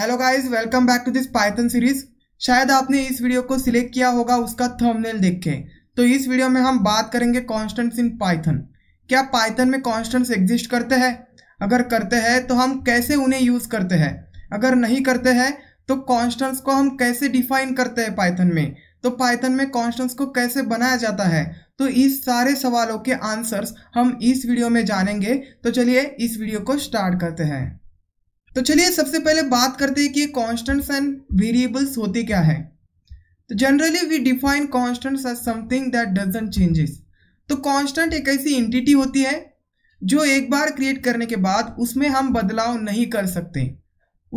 hello guys welcome back to this Python series शायद आपने इस वीडियो को सिलेक्ट किया होगा उसका थंबनेल देख के तो इस वीडियो में हम बात करेंगे कॉन्स्टेंट्स इन पाइथन क्या पाइथन में कॉन्स्टेंट्स एग्जिस्ट करते हैं अगर करते हैं तो हम कैसे उन्हें यूज़ करते हैं अगर नहीं करते हैं तो कॉन्स्टेंट्स को हम कैसे डिफाइन करते हैं पाइथन में तो पाइथन में कॉन्स्टेंट्स को कैसे बनाया जाता है तो इस सारे सवालों के आंसर्स हम इस वीडियो में जानेंगे तो चलिए इस वीडियो को स्टार्ट करते हैं तो चलिए सबसे पहले बात करते हैं कि कॉन्स्टेंट्स एंड वेरिएबल्स होते क्या है तो generally we define constants as something that doesn't changes तो कॉन्स्टेंट एक ऐसी इंटिटी होती है जो एक बार क्रिएट करने के बाद उसमें हम बदलाव नहीं कर सकते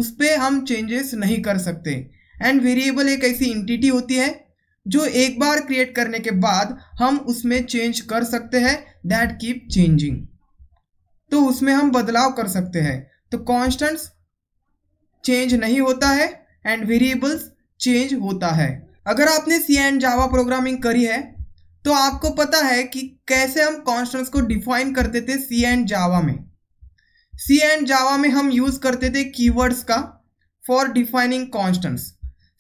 उस पर हम चेंजेस नहीं कर सकते एंड वेरिएबल एक ऐसी इंटिटी होती है जो एक बार क्रिएट करने के बाद हम उसमें चेंज कर सकते हैं दैट कीप चेंजिंग तो उसमें हम बदलाव कर सकते हैं तो कॉन्स्टेंट्स चेंज नहीं होता है एंड वेरिएबल्स चेंज होता है अगर आपने सी एंड जावा प्रोग्रामिंग करी है तो आपको पता है कि कैसे हम कॉन्स्टेंट्स को डिफाइन करते थे सी एंड जावा में सी एंड जावा में हम यूज़ करते थे कीवर्ड्स का फॉर डिफाइनिंग कॉन्स्टेंट्स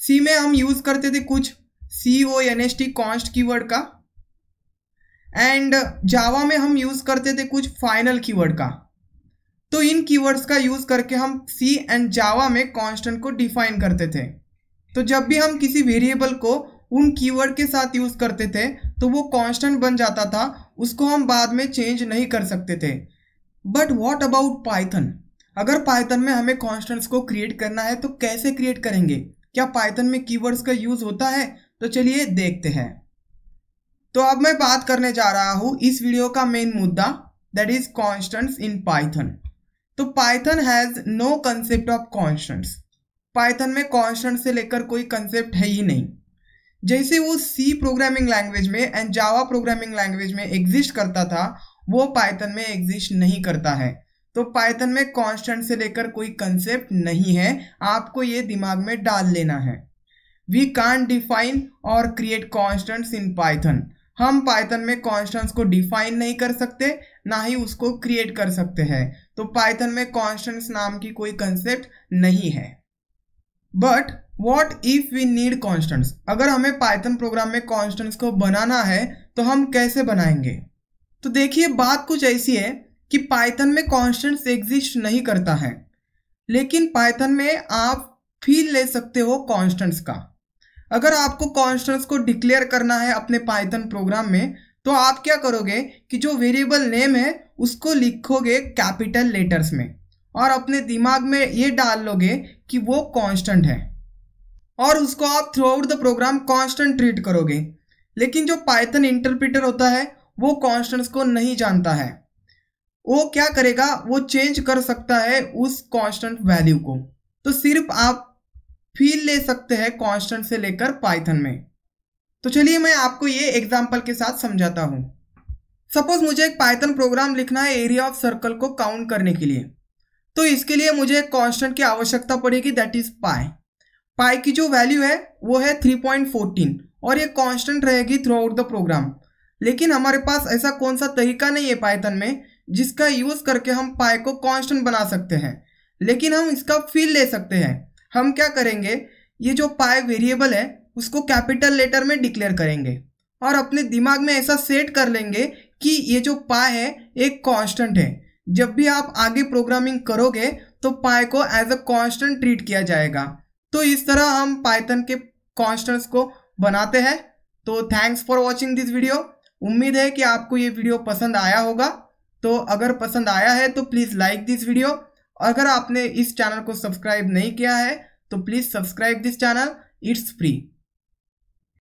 सी में हम यूज़ करते थे कुछ C O N S T const keyword का एंड जावा में हम यूज़ करते थे कुछ फाइनल कीवर्ड का तो इन कीवर्ड्स का यूज़ करके हम सी एंड जावा में कांस्टेंट को डिफाइन करते थे तो जब भी हम किसी वेरिएबल को उन कीवर्ड के साथ यूज़ करते थे तो वो कांस्टेंट बन जाता था उसको हम बाद में चेंज नहीं कर सकते थे बट वॉट अबाउट पाइथन अगर पाइथन में हमें कॉन्स्टेंट्स को क्रिएट करना है तो कैसे क्रिएट करेंगे क्या पाइथन में कीवर्ड्स का यूज़ होता है तो चलिए देखते हैं तो अब मैं बात करने जा रहा हूँ इस वीडियो का मेन मुद्दा that is constants in Python तो Python has no concept of constants Python में कॉन्स्टेंट से लेकर कोई कंसेप्ट है ही नहीं जैसे वो सी प्रोग्रामिंग लैंग्वेज में एंड जावा प्रोग्रामिंग लैंग्वेज में एग्जिस्ट करता था वो पाइथन में एग्जिस्ट नहीं करता है तो पाइथन में कॉन्स्टेंट से लेकर कोई कंसेप्ट नहीं है आपको ये दिमाग में डाल लेना है वी कान डिफाइन और क्रिएट कॉन्स्टेंट्स इन पाइथन हम पाइथन में कॉन्स्टेंट्स को डिफाइन नहीं कर सकते ना ही उसको क्रिएट कर सकते हैं तो पाइथन में कॉन्स्टेंट्स नाम की कोई कंसेप्ट नहीं है but what if we need constants अगर हमें पाइथन प्रोग्राम में कॉन्स्टेंट्स को बनाना है तो हम कैसे बनाएंगे तो देखिए बात कुछ ऐसी है कि पाइथन में कॉन्स्टेंट्स एग्जिस्ट नहीं करता है लेकिन पाइथन में आप फील ले सकते हो कॉन्स्टेंट्स का अगर आपको कॉन्स्टेंट्स को डिक्लेयर करना है अपने पाइथन प्रोग्राम में तो आप क्या करोगे कि जो वेरिएबल नेम है उसको लिखोगे कैपिटल लेटर्स में और अपने दिमाग में ये डाल लोगे कि वो कांस्टेंट है और उसको आप throughout the program constant treat करोगे लेकिन जो पाइथन इंटरप्रिटर होता है वो कांस्टेंट्स को नहीं जानता है वो क्या करेगा वो चेंज कर सकता है उस कांस्टेंट वैल्यू को तो सिर्फ आप फील ले सकते हैं कांस्टेंट से लेकर पाइथन में तो चलिए मैं आपको ये एग्जाम्पल के साथ समझाता हूँ सपोज मुझे एक पाइथन प्रोग्राम लिखना है एरिया ऑफ सर्कल को काउंट करने के लिए तो इसके लिए मुझे एक कॉन्स्टेंट की आवश्यकता पड़ेगी दैट इज पाई पाई की जो वैल्यू है वो है 3.14 और ये कॉन्स्टेंट रहेगी थ्रू आउट द प्रोग्राम लेकिन हमारे पास ऐसा कौन सा तरीका नहीं है पाइथन में जिसका यूज़ करके हम पाए को कांस्टेंट बना सकते हैं लेकिन हम इसका फील ले सकते हैं हम क्या करेंगे ये जो पाए वेरिएबल है उसको कैपिटल लेटर में डिक्लेयर करेंगे और अपने दिमाग में ऐसा सेट कर लेंगे कि ये जो पाए है एक कांस्टेंट है जब भी आप आगे प्रोग्रामिंग करोगे तो पाए को एज अ कांस्टेंट ट्रीट किया जाएगा तो इस तरह हम पाइथन के कांस्टेंट्स को बनाते हैं तो thanks for watching this video उम्मीद है कि आपको ये वीडियो पसंद आया होगा तो अगर पसंद आया है तो प्लीज़ लाइक दिस वीडियो अगर आपने इस चैनल को सब्सक्राइब नहीं किया है तो please subscribe this channel it's free